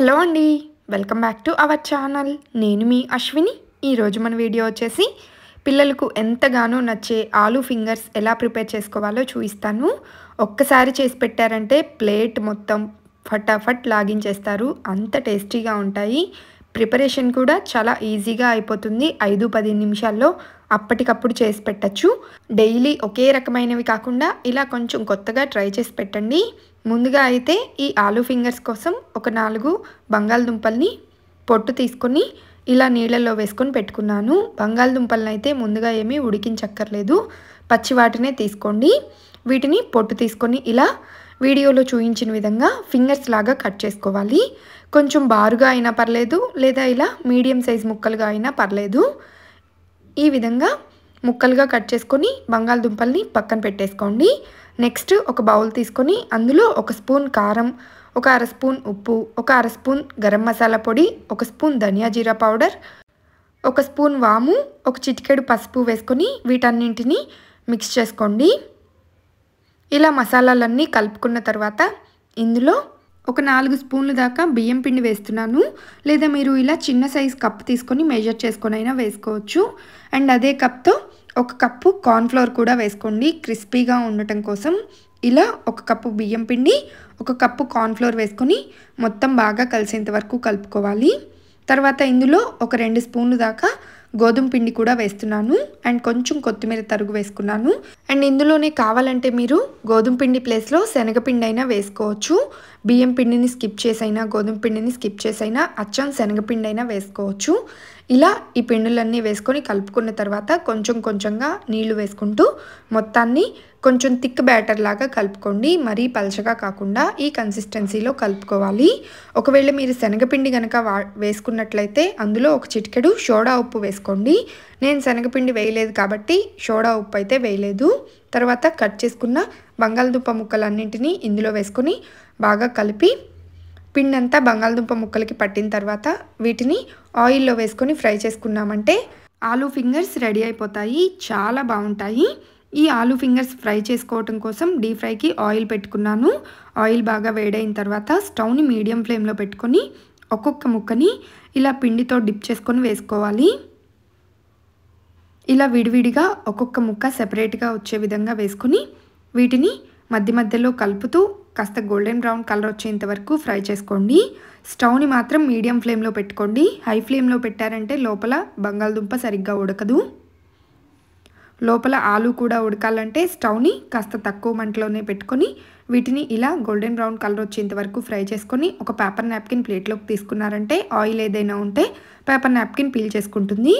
hello అండి welcome back to our channel నేను మీ అశ్విని ఈరోజు మన వీడియో వచ్చేసి పిల్లలకు ఎంతగానో నచ్చే ఆలూ ఫింగర్స్ ఎలా ప్రిపేర్ చేసుకోవాలో చూపిస్తాను ఒక్కసారి చేసి పెట్టారంటే ప్లేట్ మొత్తం ఫటాఫట్ లాగించేస్తారు అంత టేస్టీగా ఉంటాయి ప్రిపరేషన్ కూడా చాలా ఈజీగా అయిపోతుంది ఐదు పది నిమిషాల్లో అప్పటికప్పుడు చేసి పెట్టచ్చు డైలీ ఒకే రకమైనవి కాకుండా ఇలా కొంచెం కొత్తగా ట్రై చేసి పెట్టండి ముందుగా అయితే ఈ ఆలూ ఫింగర్స్ కోసం ఒక నాలుగు బంగాళదుంపల్ని పొట్టు తీసుకొని ఇలా నీళ్ళల్లో వేసుకొని పెట్టుకున్నాను బంగాళదుంపలను అయితే ముందుగా ఏమీ ఉడికించక్కర్లేదు పచ్చి వాటినే తీసుకోండి వీటిని పొట్టు తీసుకొని ఇలా వీడియోలో చూపించిన విధంగా ఫింగర్స్ లాగా కట్ చేసుకోవాలి కొంచెం బారుగా అయినా పర్లేదు లేదా ఇలా మీడియం సైజ్ ముక్కలుగా అయినా పర్లేదు ఈ విధంగా ముక్కలుగా కట్ చేసుకొని బంగాళదుంపల్ని పక్కన పెట్టేసుకోండి నెక్స్ట్ ఒక బౌల్ తీసుకొని అందులో ఒక స్పూన్ కారం ఒక అర స్పూన్ ఉప్పు ఒక అర స్పూన్ గరం మసాలా పొడి ఒక స్పూన్ ధనియా జీరా పౌడర్ ఒక స్పూన్ వాము ఒక చిటికెడు పసుపు వేసుకొని వీటన్నింటినీ మిక్స్ చేసుకోండి ఇలా మసాలాలన్నీ కలుపుకున్న తర్వాత ఇందులో ఒక నాలుగు స్పూన్లు దాకా బియ్యం పిండి వేస్తున్నాను లేదా మీరు ఇలా చిన్న సైజ్ కప్ తీసుకొని మెజర్ చేసుకొని అయినా వేసుకోవచ్చు అండ్ అదే కప్తో ఒక కప్పు కార్న్ఫ్లోర్ కూడా వేసుకోండి క్రిస్పీగా ఉండటం కోసం ఇలా ఒక కప్పు బియ్యం పిండి ఒక కప్పు కార్న్ఫ్లోర్ వేసుకొని మొత్తం బాగా కలిసేంత వరకు కలుపుకోవాలి తర్వాత ఇందులో ఒక రెండు స్పూన్లు దాకా గోధుమ పిండి కూడా వేస్తున్నాను అండ్ కొంచెం కొత్తిమీర తరుగు వేసుకున్నాను అండ్ ఇందులోనే కావాలంటే మీరు గోధుమ పిండి ప్లేస్లో శనగపిండి అయినా వేసుకోవచ్చు బియ్యం పిండిని స్కిప్ చేసైనా గోధుమ పిండిని స్కిప్ చేసైనా అచ్చం శనగపిండి అయినా వేసుకోవచ్చు ఇలా ఈ పిండులన్నీ వేసుకొని కలుపుకున్న తర్వాత కొంచెం కొంచెంగా నీళ్లు వేసుకుంటూ మొత్తాన్ని కొంచెం థిక్ బ్యాటర్ లాగా కలుపుకోండి మరీ పలచగా కాకుండా ఈ కన్సిస్టెన్సీలో కలుపుకోవాలి ఒకవేళ మీరు శనగపిండి కనుక వా వేసుకున్నట్లయితే అందులో ఒక చిటికెడు సోడా ఉప్పు వేసుకోండి నేను శనగపిండి వేయలేదు కాబట్టి షోడా ఉప్పు అయితే వేయలేదు తర్వాత కట్ చేసుకున్న బంగాళదుంప ముక్కలన్నింటినీ ఇందులో వేసుకొని బాగా కలిపి పిండి అంతా బంగాళదుంప ముక్కలకి పట్టిన తర్వాత వీటిని ఆయిల్లో వేసుకొని ఫ్రై చేసుకున్నామంటే ఆలూ ఫింగర్స్ రెడీ అయిపోతాయి చాలా బాగుంటాయి ఈ ఆలు ఫింగర్స్ ఫ్రై చేసుకోవటం కోసం డీప్ ఫ్రైకి ఆయిల్ పెట్టుకున్నాను ఆయిల్ బాగా వేడైన తర్వాత స్టవ్ని మీడియం ఫ్లేమ్లో పెట్టుకొని ఒక్కొక్క ముక్కని ఇలా పిండితో డిప్ చేసుకొని వేసుకోవాలి ఇలా విడివిడిగా ఒక్కొక్క ముక్క సెపరేట్గా వచ్చే విధంగా వేసుకుని వీటిని మధ్య మధ్యలో కలుపుతూ కాస్త గోల్డెన్ బ్రౌన్ కలర్ వచ్చేంత వరకు ఫ్రై చేసుకోండి స్టవ్ని మాత్రం మీడియం ఫ్లేమ్లో పెట్టుకోండి హై ఫ్లేమ్లో పెట్టారంటే లోపల బంగాళదుంప సరిగ్గా ఉడకదు లోపల ఆలు కూడా ఉడకాలంటే స్టవ్ని కాస్త తక్కువ మంటలోనే పెట్టుకొని వీటిని ఇలా గోల్డెన్ బ్రౌన్ కలర్ వచ్చేంత వరకు ఫ్రై చేసుకొని ఒక పేపర్ నాప్కిన్ ప్లేట్లోకి తీసుకున్నారంటే ఆయిల్ ఏదైనా ఉంటే పేపర్ నాప్కిన్ పీల్ చేసుకుంటుంది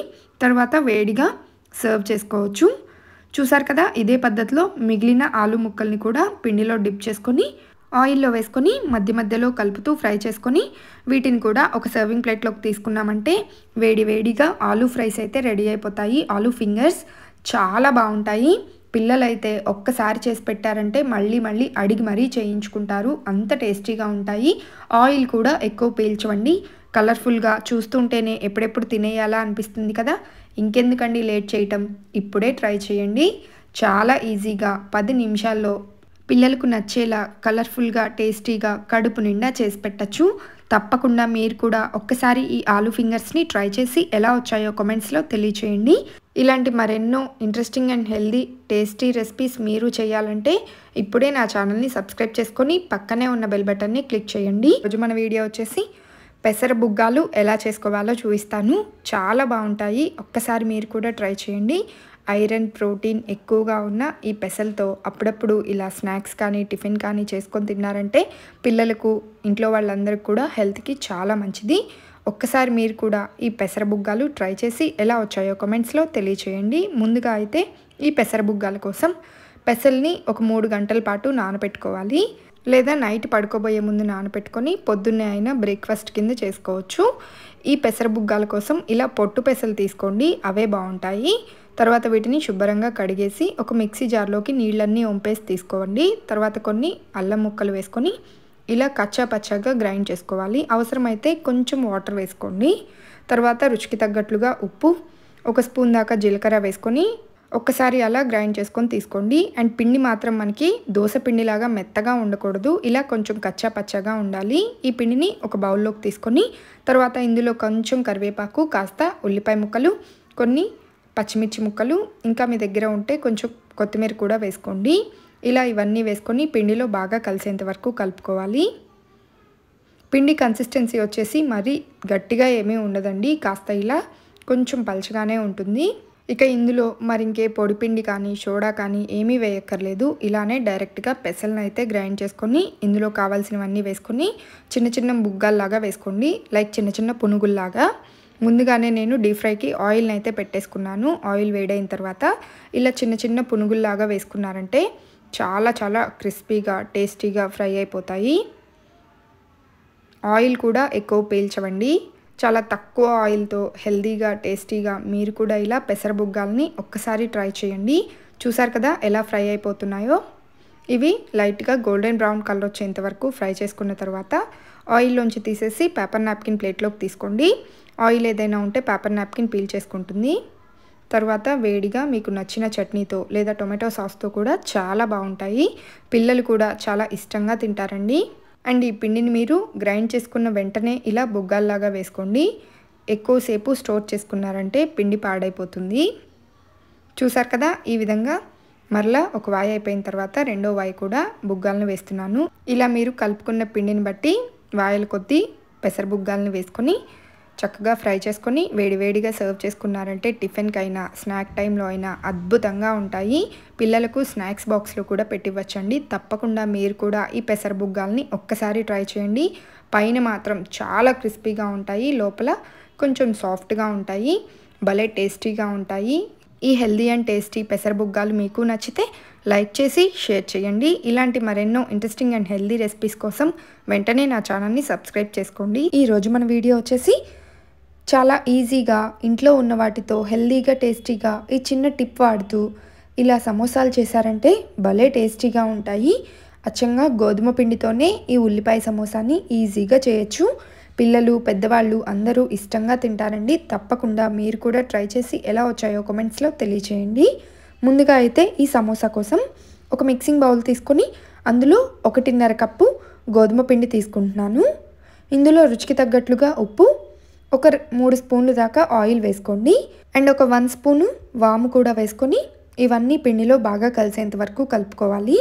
తర్వాత వేడిగా సర్వ్ చేసుకోవచ్చు చూసారు కదా ఇదే పద్ధతిలో మిగిలిన ఆలు ముక్కల్ని కూడా పిండిలో డిప్ చేసుకొని ఆయిల్లో వేసుకొని మధ్య మధ్యలో కలుపుతూ ఫ్రై చేసుకొని వీటిని కూడా ఒక సర్వింగ్ ప్లేట్లోకి తీసుకున్నామంటే వేడి వేడిగా ఆలు ఫ్రైస్ అయితే రెడీ అయిపోతాయి ఆలు ఫింగర్స్ చాలా బాగుంటాయి పిల్లలైతే ఒక్కసారి చేసి పెట్టారంటే మళ్ళీ మళ్ళీ అడిగి మరీ చేయించుకుంటారు అంత టేస్టీగా ఉంటాయి ఆయిల్ కూడా ఎక్కువ పీల్చవండి కలర్ఫుల్గా చూస్తుంటేనే ఎప్పుడెప్పుడు తినేయాలా అనిపిస్తుంది కదా ఇంకెందుకండి లేట్ చేయటం ఇప్పుడే ట్రై చేయండి చాలా ఈజీగా పది నిమిషాల్లో పిల్లలకు నచ్చేలా కలర్ఫుల్గా టేస్టీగా కడుపు నిండా చేసి పెట్టచ్చు తప్పకుండా మీరు కూడా ఒక్కసారి ఈ ఆలు ఫింగర్స్ని ట్రై చేసి ఎలా వచ్చాయో కమెంట్స్లో తెలియచేయండి ఇలాంటి మరెన్నో interesting and healthy tasty recipes మీరు చేయాలంటే ఇప్పుడే నా ఛానల్ని సబ్స్క్రైబ్ చేసుకొని పక్కనే ఉన్న బెల్ బటన్ని క్లిక్ చేయండి రోజు మన వీడియో వచ్చేసి పెసర బుగ్గాలు ఎలా చేసుకోవాలో చూపిస్తాను చాలా బాగుంటాయి ఒక్కసారి మీరు కూడా ట్రై చేయండి ఐరన్ ప్రోటీన్ ఎక్కువగా ఉన్న ఈ పెసలతో అప్పుడప్పుడు ఇలా స్నాక్స్ కానీ టిఫిన్ కానీ చేసుకొని తిన్నారంటే పిల్లలకు ఇంట్లో వాళ్ళందరికీ కూడా హెల్త్కి చాలా మంచిది ఒక్కసారి మీరు కూడా ఈ పెసరబుగ్గాలు ట్రై చేసి ఎలా వచ్చాయో కమెంట్స్లో తెలియచేయండి ముందుగా అయితే ఈ పెసరబుగ్గాల కోసం పెసల్ని ఒక మూడు గంటల పాటు నానబెట్టుకోవాలి లేదా నైట్ పడుకోబోయే ముందు నానబెట్టుకొని పొద్దున్నే అయినా బ్రేక్ఫాస్ట్ కింద చేసుకోవచ్చు ఈ పెసరబుగ్గాల కోసం ఇలా పొట్టు పెసలు తీసుకోండి అవే బాగుంటాయి తర్వాత వీటిని శుభ్రంగా కడిగేసి ఒక మిక్సీ జార్లోకి నీళ్ళన్నీ ఒంపేసి తీసుకోండి తర్వాత కొన్ని అల్లం ముక్కలు వేసుకొని ఇలా కచ్చా పచ్చాగా గ్రైండ్ చేసుకోవాలి అవసరమైతే కొంచెం వాటర్ వేసుకోండి తర్వాత రుచికి తగ్గట్లుగా ఉప్పు ఒక స్పూన్ దాకా జీలకర్ర వేసుకొని ఒక్కసారి అలా గ్రైండ్ చేసుకొని తీసుకోండి అండ్ పిండి మాత్రం మనకి దోశ పిండిలాగా మెత్తగా ఉండకూడదు ఇలా కొంచెం కచ్చా పచ్చగా ఉండాలి ఈ పిండిని ఒక బౌల్లోకి తీసుకొని తర్వాత ఇందులో కొంచెం కరివేపాకు కాస్త ఉల్లిపాయ ముక్కలు కొన్ని పచ్చిమిర్చి ముక్కలు ఇంకా మీ దగ్గర ఉంటే కొంచెం కొత్తిమీర కూడా వేసుకోండి ఇలా ఇవన్నీ వేసుకొని పిండిలో బాగా కలిసేంత వరకు కలుపుకోవాలి పిండి కన్సిస్టెన్సీ వచ్చేసి మరీ గట్టిగా ఏమీ ఉండదండి కాస్త ఇలా కొంచెం పలచగానే ఉంటుంది ఇక ఇందులో మరి ఇంకే పొడిపిండి కానీ సోడా కానీ ఏమీ వేయక్కర్లేదు ఇలానే డైరెక్ట్గా పెసలను అయితే గ్రైండ్ చేసుకొని ఇందులో కావాల్సినవన్నీ వేసుకొని చిన్న చిన్న బుగ్గల్లాగా వేసుకోండి లైక్ చిన్న చిన్న పునుగుల్లాగా ముందుగానే నేను డీప్ ఫ్రైకి ఆయిల్ని అయితే పెట్టేసుకున్నాను ఆయిల్ వేడైన తర్వాత ఇలా చిన్న చిన్న పునుగుల్లాగా వేసుకున్నారంటే చాలా చాలా క్రిస్పీగా టేస్టీగా ఫ్రై అయిపోతాయి ఆయిల్ కూడా ఎక్కువ పీల్చవండి చాలా తక్కువ ఆయిల్తో హెల్దీగా టేస్టీగా మీరు కూడా ఇలా పెసరబుగ్గాల్ని ఒక్కసారి ట్రై చేయండి చూసారు కదా ఎలా ఫ్రై అయిపోతున్నాయో ఇవి లైట్గా గోల్డెన్ బ్రౌన్ కలర్ వచ్చేంత వరకు ఫ్రై చేసుకున్న తర్వాత ఆయిల్లోంచి తీసేసి పేపర్ నాప్కిన్ ప్లేట్లోకి తీసుకోండి ఆయిల్ ఏదైనా ఉంటే పేపర్ నాప్కిన్ పీల్ చేసుకుంటుంది తర్వాత వేడిగా మీకు నచ్చిన చట్నీతో లేదా టొమాటో సాస్తో కూడా చాలా బాగుంటాయి పిల్లలు కూడా చాలా ఇష్టంగా తింటారండి అండ్ ఈ పిండిని మీరు గ్రైండ్ చేసుకున్న వెంటనే ఇలా బొగ్గాల్లాగా వేసుకోండి ఎక్కువసేపు స్టోర్ చేసుకున్నారంటే పిండి పాడైపోతుంది చూసారు కదా ఈ విధంగా మరలా ఒక వాయి అయిపోయిన తర్వాత రెండో వాయి కూడా బుగ్గాలను వేస్తున్నాను ఇలా మీరు కలుపుకున్న పిండిని బట్టి వాయల కొద్దీ పెసర బుగ్గాలను వేసుకొని చక్కగా ఫ్రై చేసుకొని వేడివేడిగా సర్వ్ చేసుకున్నారంటే టిఫిన్కి అయినా స్నాక్ టైంలో అయినా అద్భుతంగా ఉంటాయి పిల్లలకు స్నాక్స్ బాక్స్లో కూడా పెట్టివ్వచ్చండి తప్పకుండా మీరు కూడా ఈ పెసరబుగ్గాల్ని ఒక్కసారి ట్రై చేయండి పైన మాత్రం చాలా క్రిస్పీగా ఉంటాయి లోపల కొంచెం సాఫ్ట్గా ఉంటాయి భలే టేస్టీగా ఉంటాయి ఈ హెల్దీ అండ్ టేస్టీ పెసరబుగ్గాలు మీకు నచ్చితే లైక్ చేసి షేర్ చేయండి ఇలాంటి మరెన్నో ఇంట్రెస్టింగ్ అండ్ హెల్దీ రెసిపీస్ కోసం వెంటనే నా ఛానల్ని సబ్స్క్రైబ్ చేసుకోండి ఈరోజు మన వీడియో వచ్చేసి చాలా ఈజీగా ఇంట్లో ఉన్న వాటితో హెల్దీగా టేస్టీగా ఈ చిన్న టిప్ వాడుతూ ఇలా సమోసాలు చేశారంటే భలే టేస్టీగా ఉంటాయి అచ్చంగా గోధుమ పిండితోనే ఈ ఉల్లిపాయ సమోసాని ఈజీగా చేయొచ్చు పిల్లలు పెద్దవాళ్ళు అందరూ ఇష్టంగా తింటారండి తప్పకుండా మీరు కూడా ట్రై చేసి ఎలా వచ్చాయో కమెంట్స్లో తెలియచేయండి ముందుగా అయితే ఈ సమోసా కోసం ఒక మిక్సింగ్ బౌల్ తీసుకొని అందులో ఒకటిన్నర కప్పు గోధుమ పిండి తీసుకుంటున్నాను ఇందులో రుచికి తగ్గట్లుగా ఉప్పు ఒక మూడు స్పూన్లు దాకా ఆయిల్ వేసుకోండి అండ్ ఒక వన్ స్పూను వాము కూడా వేసుకొని ఇవన్నీ పిండిలో బాగా కలిసేంత వరకు కలుపుకోవాలి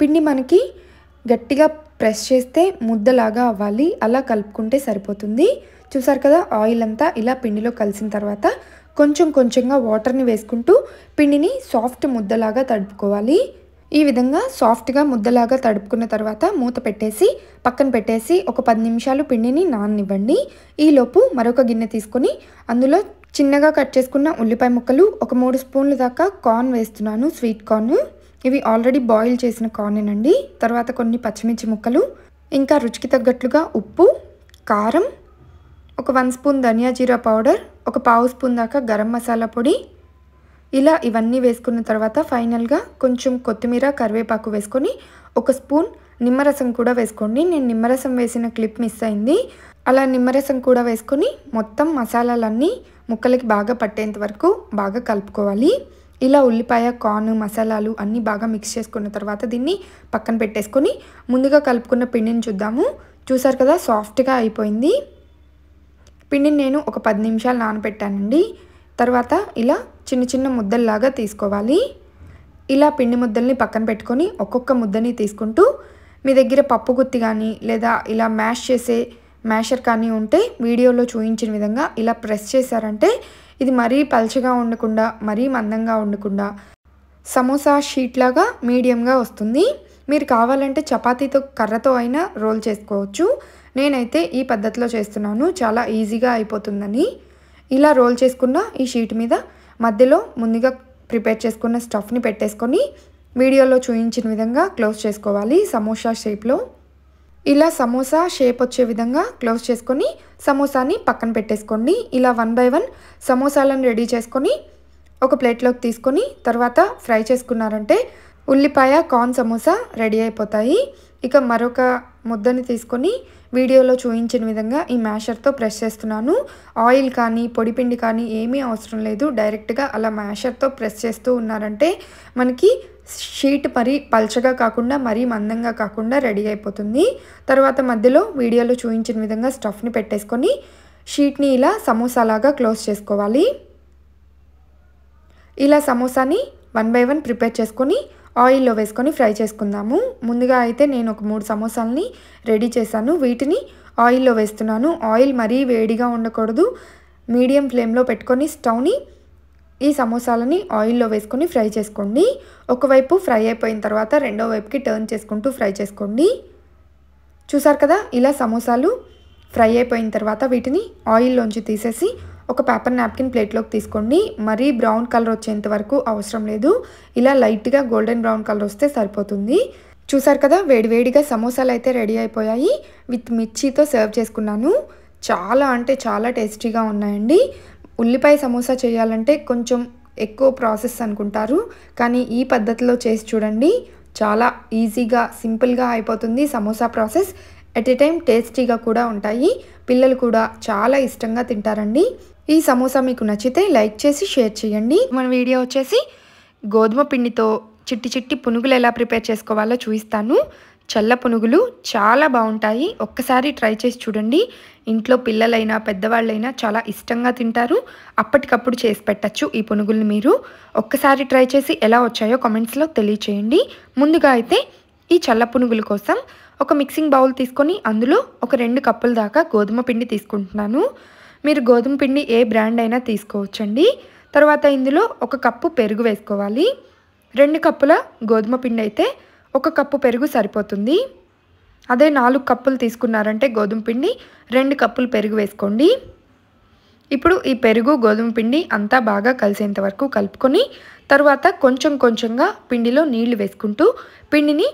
పిండి మనకి గట్టిగా ప్రెస్ చేస్తే ముద్దలాగా అవ్వాలి అలా కలుపుకుంటే సరిపోతుంది చూసారు కదా ఆయిల్ అంతా ఇలా పిండిలో కలిసిన తర్వాత కొంచెం కొంచెంగా వాటర్ని వేసుకుంటూ పిండిని సాఫ్ట్ ముద్దలాగా తడుపుకోవాలి ఈ విధంగా సాఫ్ట్గా ముద్దలాగా తడుపుకున్న తర్వాత మూత పెట్టేసి పక్కన పెట్టేసి ఒక పది నిమిషాలు పిండిని నాననివ్వండి ఈలోపు మరొక గిన్నె తీసుకొని అందులో చిన్నగా కట్ చేసుకున్న ఉల్లిపాయ ముక్కలు ఒక మూడు స్పూన్లు దాకా కార్న్ వేస్తున్నాను స్వీట్ కార్న్ ఇవి ఆల్రెడీ బాయిల్ చేసిన కార్నేనండి తర్వాత కొన్ని పచ్చిమిర్చి ముక్కలు ఇంకా రుచికి తగ్గట్లుగా ఉప్పు కారం ఒక వన్ స్పూన్ ధనియా జీరా పౌడర్ ఒక పావు స్పూన్ దాకా గరం మసాలా పొడి ఇలా ఇవన్నీ వేసుకున్న తర్వాత ఫైనల్గా కొంచెం కొత్తిమీర కరివేపాకు వేసుకొని ఒక స్పూన్ నిమ్మరసం కూడా వేసుకోండి నేను నిమ్మరసం వేసిన క్లిప్ మిస్ అయింది అలా నిమ్మరసం కూడా వేసుకొని మొత్తం మసాలాలన్నీ ముక్కలకి బాగా పట్టేంత వరకు బాగా కలుపుకోవాలి ఇలా ఉల్లిపాయ కార్న్ మసాలాలు అన్నీ బాగా మిక్స్ చేసుకున్న తర్వాత దీన్ని పక్కన పెట్టేసుకొని ముందుగా కలుపుకున్న పిండిని చూద్దాము చూసారు కదా సాఫ్ట్గా అయిపోయింది పిండిని నేను ఒక పది నిమిషాలు నానబెట్టానండి తర్వాత ఇలా చిన్న చిన్న ముద్దల్లాగా తీసుకోవాలి ఇలా పిండి ముద్దల్ని పక్కన పెట్టుకొని ఒక్కొక్క ముద్దని తీసుకుంటూ మీ దగ్గర పప్పు గుత్తి కానీ లేదా ఇలా మ్యాష్ చేసే మ్యాషర్ కానీ ఉంటే వీడియోలో చూపించిన విధంగా ఇలా ప్రెస్ చేశారంటే ఇది మరీ పలచగా ఉండకుండా మరీ మందంగా ఉండకుండా సమోసా షీట్ లాగా మీడియంగా వస్తుంది మీరు కావాలంటే చపాతీతో కర్రతో అయినా రోల్ చేసుకోవచ్చు నేనైతే ఈ పద్ధతిలో చేస్తున్నాను చాలా ఈజీగా అయిపోతుందని ఇలా రోల్ చేసుకున్న ఈ షీట్ మీద మధ్యలో ముందుగా ప్రిపేర్ చేసుకున్న స్టఫ్ని పెట్టేసుకొని వీడియోలో చూపించిన విధంగా క్లోజ్ చేసుకోవాలి సమోసా షేప్లో ఇలా సమోసా షేప్ వచ్చే విధంగా క్లోజ్ చేసుకొని సమోసాని పక్కన పెట్టేసుకోండి ఇలా వన్ బై వన్ సమోసాలను రెడీ చేసుకొని ఒక ప్లేట్లోకి తీసుకొని తర్వాత ఫ్రై చేసుకున్నారంటే ఉల్లిపాయ కార్న్ సమోసా రెడీ అయిపోతాయి ఇక మరొక ముద్దని తీసుకొని వీడియోలో చూపించిన విధంగా ఈ మ్యాషర్తో ప్రెస్ చేస్తున్నాను ఆయిల్ కానీ పొడిపిండి కానీ ఏమీ అవసరం లేదు డైరెక్ట్గా అలా మ్యాషర్తో ప్రెస్ చేస్తూ ఉన్నారంటే మనకి షీట్ మరీ పల్చగా కాకుండా మరీ మందంగా కాకుండా రెడీ అయిపోతుంది తర్వాత మధ్యలో వీడియోలో చూపించిన విధంగా స్టఫ్ని పెట్టేసుకొని షీట్ని ఇలా సమోసాలాగా క్లోజ్ చేసుకోవాలి ఇలా సమోసాని వన్ బై వన్ ప్రిపేర్ చేసుకొని ఆయిల్లో వేసుకొని ఫ్రై చేసుకుందాము ముందుగా అయితే నేను ఒక మూడు సమోసాలని రెడీ చేశాను వీటిని ఆయిల్లో వేస్తున్నాను ఆయిల్ మరీ వేడిగా ఉండకూడదు మీడియం ఫ్లేమ్లో పెట్టుకొని స్టవ్ని ఈ సమోసాలని ఆయిల్లో వేసుకొని ఫ్రై చేసుకోండి ఒకవైపు ఫ్రై అయిపోయిన తర్వాత రెండో వైపుకి టర్న్ చేసుకుంటూ ఫ్రై చేసుకోండి చూసారు కదా ఇలా సమోసాలు ఫ్రై అయిపోయిన తర్వాత వీటిని ఆయిల్లోంచి తీసేసి ఒక పేపర్ నాప్కిన్ ప్లేట్లోకి తీసుకోండి మరీ బ్రౌన్ కలర్ వచ్చేంత వరకు అవసరం లేదు ఇలా లైట్గా గోల్డెన్ బ్రౌన్ కలర్ వస్తే సరిపోతుంది చూసారు కదా వేడివేడిగా సమోసాలు అయితే రెడీ అయిపోయాయి విత్ మిర్చితో సర్వ్ చేసుకున్నాను చాలా అంటే చాలా టేస్టీగా ఉన్నాయండి ఉల్లిపాయ సమోసా చేయాలంటే కొంచెం ఎక్కువ ప్రాసెస్ అనుకుంటారు కానీ ఈ పద్ధతిలో చేసి చూడండి చాలా ఈజీగా సింపుల్గా అయిపోతుంది samosa process at a time టేస్టీగా కూడా ఉంటాయి పిల్లలు కూడా చాలా ఇష్టంగా తింటారండి ఈ సమోసా మీకు నచ్చితే లైక్ చేసి షేర్ చేయండి మన వీడియో వచ్చేసి గోధుమ పిండితో చిట్టి చిట్టి పునుగులు ఎలా ప్రిపేర్ చేసుకోవాలో చూపిస్తాను చల్ల పునుగులు చాలా బాగుంటాయి ఒక్కసారి ట్రై చేసి చూడండి ఇంట్లో పిల్లలైనా పెద్దవాళ్ళైనా చాలా ఇష్టంగా తింటారు అప్పటికప్పుడు చేసి పెట్టచ్చు ఈ పునుగుల్ని మీరు ఒక్కసారి ట్రై చేసి ఎలా వచ్చాయో కామెంట్స్లో తెలియచేయండి ముందుగా అయితే ఈ చల్ల పునుగుల కోసం ఒక మిక్సింగ్ బౌల్ తీసుకొని అందులో ఒక రెండు కప్పుల దాకా గోధుమ పిండి తీసుకుంటున్నాను మీరు గోధుమ పిండి ఏ బ్రాండ్ అయినా తీసుకోవచ్చండి తర్వాత ఇందులో ఒక కప్పు పెరుగు వేసుకోవాలి రెండు కప్పుల గోధుమ పిండి అయితే ఒక కప్పు పెరుగు సరిపోతుంది అదే నాలుగు కప్పులు తీసుకున్నారంటే గోధుమ పిండి రెండు కప్పులు పెరుగు వేసుకోండి ఇప్పుడు ఈ పెరుగు గోధుమ పిండి అంతా బాగా కలిసేంత వరకు కలుపుకొని తర్వాత కొంచెం కొంచెంగా పిండిలో నీళ్లు వేసుకుంటూ పిండిని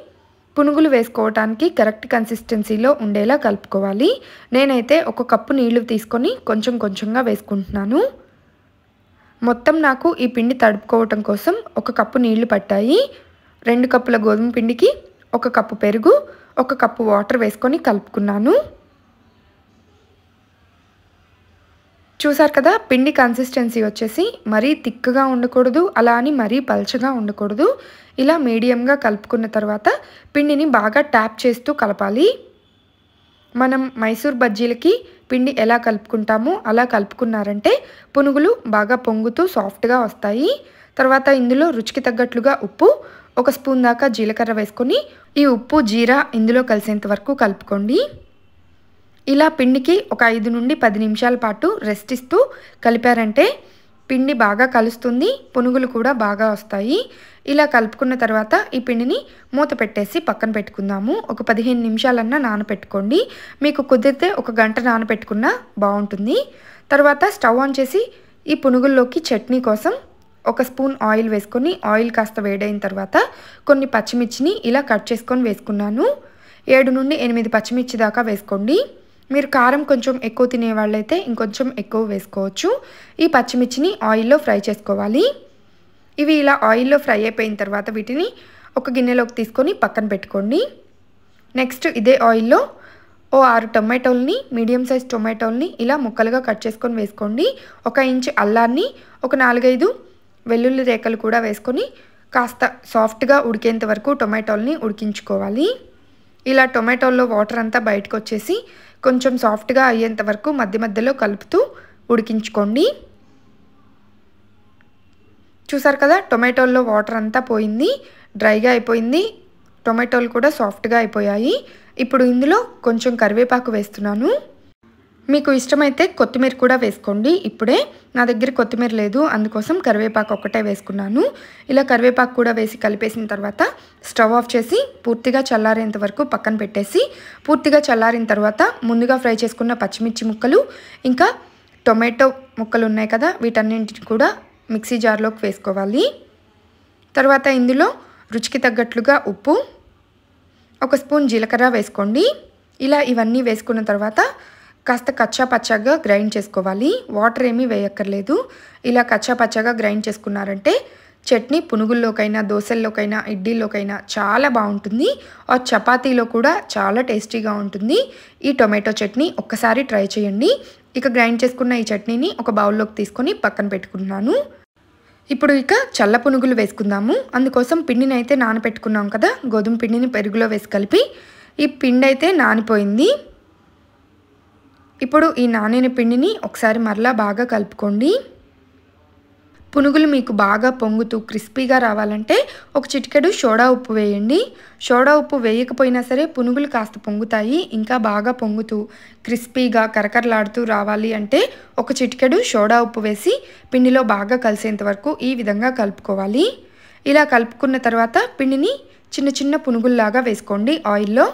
పునుగులు వేసుకోవటానికి కరెక్ట్ కన్సిస్టెన్సీలో ఉండేలా కలుపుకోవాలి నేనైతే ఒక కప్పు నీళ్లు తీసుకొని కొంచెం కొంచెంగా వేసుకుంటున్నాను మొత్తం నాకు ఈ పిండి తడుపుకోవటం కోసం ఒక కప్పు నీళ్లు పట్టాయి రెండు కప్పుల గోధుమ పిండికి ఒక కప్పు పెరుగు ఒక కప్పు వాటర్ వేసుకొని కలుపుకున్నాను చూసారు కదా పిండి కన్సిస్టెన్సీ వచ్చేసి మరీ థిక్గా ఉండకూడదు అలా అని మరీ పల్చగా ఉండకూడదు ఇలా మీడియంగా కలుపుకున్న తర్వాత పిండిని బాగా ట్యాప్ చేస్తూ కలపాలి మనం మైసూర్ బజ్జీలకి పిండి ఎలా కలుపుకుంటామో అలా కలుపుకున్నారంటే పునుగులు బాగా పొంగుతూ సాఫ్ట్గా వస్తాయి తర్వాత ఇందులో రుచికి తగ్గట్లుగా ఉప్పు ఒక స్పూన్ దాకా జీలకర్ర వేసుకొని ఈ ఉప్పు జీరా ఇందులో కలిసేంత వరకు కలుపుకోండి ఇలా పిండికి ఒక ఐదు నుండి పది నిమిషాల పాటు రెస్ట్ ఇస్తూ కలిపారంటే పిండి బాగా కలుస్తుంది పునుగులు కూడా బాగా వస్తాయి ఇలా కలుపుకున్న తర్వాత ఈ పిండిని మూత పెట్టేసి పక్కన పెట్టుకుందాము ఒక పదిహేను నిమిషాలన్నా నానపెట్టుకోండి మీకు కుదిరితే ఒక గంట నానపెట్టుకున్నా బాగుంటుంది తర్వాత స్టవ్ ఆన్ చేసి ఈ పునుగుల్లోకి చట్నీ కోసం ఒక స్పూన్ ఆయిల్ వేసుకొని ఆయిల్ కాస్త వేడైన తర్వాత కొన్ని పచ్చిమిర్చిని ఇలా కట్ చేసుకొని వేసుకున్నాను ఏడు నుండి ఎనిమిది పచ్చిమిర్చి దాకా వేసుకోండి మీరు కారం కొంచెం ఎక్కువ తినే వాళ్ళైతే ఇంకొంచెం ఎక్కువ వేసుకోవచ్చు ఈ పచ్చిమిర్చిని ఆయిల్లో ఫ్రై చేసుకోవాలి ఇవి ఇలా ఆయిల్లో ఫ్రై అయిపోయిన తర్వాత వీటిని ఒక గిన్నెలోకి తీసుకొని పక్కన పెట్టుకోండి నెక్స్ట్ ఇదే ఆయిల్లో ఓ ఆరు టొమాటోల్ని మీడియం సైజ్ టొమాటోల్ని ఇలా ముక్కలుగా కట్ చేసుకొని వేసుకోండి ఒక ఇంచ్ అల్లాన్ని ఒక నాలుగైదు వెల్లుల్లి రేఖలు కూడా వేసుకొని కాస్త సాఫ్ట్గా ఉడికేంత వరకు టొమాటోల్ని ఉడికించుకోవాలి ఇలా టొమాటోల్లో వాటర్ అంతా బయటకు వచ్చేసి కొంచెం సాఫ్ట్గా అయ్యేంత వరకు మధ్య మధ్యలో కలుపుతూ ఉడికించుకోండి చూసారు కదా టొమాటోల్లో వాటర్ అంతా పోయింది డ్రైగా అయిపోయింది టొమాటోలు కూడా సాఫ్ట్గా అయిపోయాయి ఇప్పుడు ఇందులో కొంచెం కరివేపాకు వేస్తున్నాను మీకు ఇష్టమైతే కొత్తిమీర కూడా వేసుకోండి ఇప్పుడే నా దగ్గర కొత్తిమీర లేదు అందుకోసం కరివేపాకు ఒక్కటే వేసుకున్నాను ఇలా కరివేపాకు కూడా వేసి కలిపేసిన తర్వాత స్టవ్ ఆఫ్ చేసి పూర్తిగా చల్లారేంత వరకు పక్కన పెట్టేసి పూర్తిగా చల్లారిన తర్వాత ముందుగా ఫ్రై చేసుకున్న పచ్చిమిర్చి ముక్కలు ఇంకా టొమాటో ముక్కలు ఉన్నాయి కదా వీటన్నింటిని కూడా మిక్సీ జార్లోకి వేసుకోవాలి తర్వాత ఇందులో రుచికి తగ్గట్లుగా ఉప్పు ఒక స్పూన్ జీలకర్ర వేసుకోండి ఇలా ఇవన్నీ వేసుకున్న తర్వాత కాస్త కచ్చా పచ్చగా గ్రైండ్ చేసుకోవాలి వాటర్ ఏమీ వేయక్కర్లేదు ఇలా కచ్చా పచ్చగా గ్రైండ్ చేసుకున్నారంటే చట్నీ పునుగుల్లోకైనా దోశల్లోకైనా ఇడ్లీలోకైనా చాలా బాగుంటుంది ఆ చపాతీలో కూడా చాలా టేస్టీగా ఉంటుంది ఈ టొమాటో చట్నీ ఒక్కసారి ట్రై చేయండి ఇక గ్రైండ్ చేసుకున్న ఈ చట్నీని ఒక బౌల్లోకి తీసుకొని పక్కన పెట్టుకుంటున్నాను ఇప్పుడు ఇక చల్ల పునుగులు వేసుకుందాము అందుకోసం పిండిని అయితే నానపెట్టుకున్నాం కదా గోధుమ పిండిని పెరుగులో వేసి కలిపి ఈ పిండి అయితే నానిపోయింది ఇప్పుడు ఈ నానిన పిండిని ఒకసారి మరలా బాగా కలుపుకోండి పునుగులు మీకు బాగా పొంగుతూ క్రిస్పీగా రావాలంటే ఒక చిటికెడు సోడా ఉప్పు వేయండి సోడా ఉప్పు వేయకపోయినా సరే పునుగులు కాస్త పొంగుతాయి ఇంకా బాగా పొంగుతూ క్రిస్పీగా కరకరలాడుతూ రావాలి అంటే ఒక చిటికెడు సోడా ఉప్పు వేసి పిండిలో బాగా కలిసేంత వరకు ఈ విధంగా కలుపుకోవాలి ఇలా కలుపుకున్న తర్వాత పిండిని చిన్న చిన్న పునుగుల్లాగా వేసుకోండి ఆయిల్లో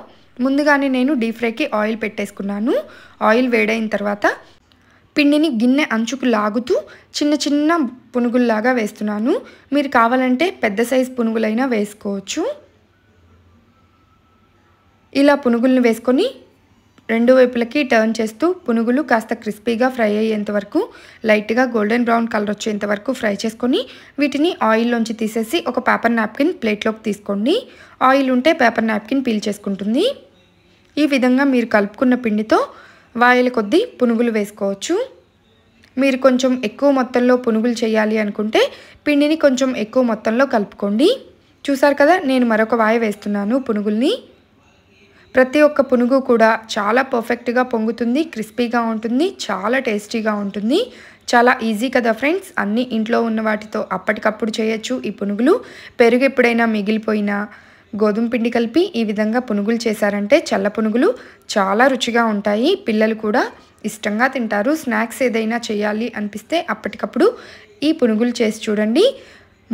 ముందుగానే నేను డీప్ ఫ్రైకి ఆయిల్ పెట్టేసుకున్నాను ఆయిల్ వేడైన తర్వాత పిండిని గిన్నె అంచుకు లాగుతూ చిన్న చిన్న పునుగుల్లాగా వేస్తున్నాను మీరు కావాలంటే పెద్ద సైజు పునుగులైనా వేసుకోవచ్చు ఇలా పునుగులను వేసుకొని రెండు వైపులకి టర్న్ చేస్తూ పునుగులు కాస్త క్రిస్పీగా ఫ్రై అయ్యేంత వరకు లైట్గా గోల్డెన్ బ్రౌన్ కలర్ వచ్చేంత వరకు ఫ్రై చేసుకొని వీటిని ఆయిల్లోంచి తీసేసి ఒక పేపర్ నాప్కిన్ ప్లేట్లోకి తీసుకోండి ఆయిల్ ఉంటే పేపర్ నాప్కిన్ పీల్ చేసుకుంటుంది ఈ విధంగా మీరు కలుపుకున్న పిండితో వాయిల కొద్దీ పునుగులు వేసుకోవచ్చు మీరు కొంచెం ఎక్కువ మొత్తంలో పునుగులు చేయాలి అనుకుంటే పిండిని కొంచెం ఎక్కువ మొత్తంలో కలుపుకోండి చూసారు కదా నేను మరొక వాయి వేస్తున్నాను పునుగుల్ని ప్రతి ఒక్క పునుగు కూడా చాలా పర్ఫెక్ట్గా పొంగుతుంది క్రిస్పీగా ఉంటుంది చాలా టేస్టీగా ఉంటుంది చాలా ఈజీ కదా ఫ్రెండ్స్ అన్నీ ఇంట్లో ఉన్న వాటితో అప్పటికప్పుడు చేయొచ్చు ఈ పునుగులు పెరుగు ఎప్పుడైనా మిగిలిపోయినా గోధుమ పిండి కలిపి ఈ విధంగా పునుగులు చేశారంటే చల్ల పునుగులు చాలా రుచిగా ఉంటాయి పిల్లలు కూడా ఇష్టంగా తింటారు స్నాక్స్ ఏదైనా చేయాలి అనిపిస్తే అప్పటికప్పుడు ఈ పునుగులు చేసి చూడండి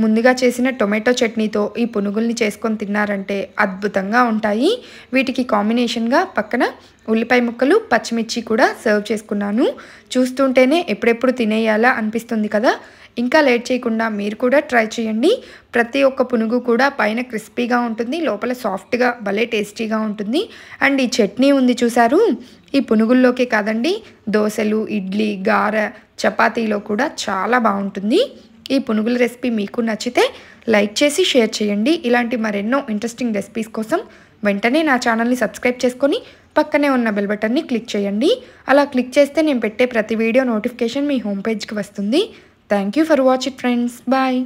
ముందుగా చేసిన టొమాటో చట్నీతో ఈ పునుగుల్ని చేసుకొని తిన్నారంటే అద్భుతంగా ఉంటాయి వీటికి కాంబినేషన్గా పక్కన ఉల్లిపాయ ముక్కలు పచ్చిమిర్చి కూడా సర్వ్ చేసుకున్నాను చూస్తుంటేనే ఎప్పుడెప్పుడు తినేయాలా అనిపిస్తుంది కదా ఇంకా లేట్ చేయకుండా మీరు కూడా ట్రై చేయండి ప్రతి ఒక్క పునుగు కూడా పైన క్రిస్పీగా ఉంటుంది లోపల సాఫ్ట్గా భలే టేస్టీగా ఉంటుంది అండ్ ఈ చట్నీ ఉంది చూసారు ఈ పునుగుల్లోకే కాదండి దోశలు ఇడ్లీ గార చపాతీలో కూడా చాలా బాగుంటుంది ఈ పునుగుల రెసిపీ మీకు నచ్చితే లైక్ చేసి షేర్ చేయండి ఇలాంటి మరెన్నో ఇంట్రెస్టింగ్ రెసిపీస్ కోసం వెంటనే నా ఛానల్ని సబ్స్క్రైబ్ చేసుకొని పక్కనే ఉన్న బెల్ బటన్ని క్లిక్ చేయండి అలా క్లిక్ చేస్తే నేను పెట్టే ప్రతి వీడియో నోటిఫికేషన్ మీ హోమ్ పేజ్కి వస్తుంది thank for watch it friends bye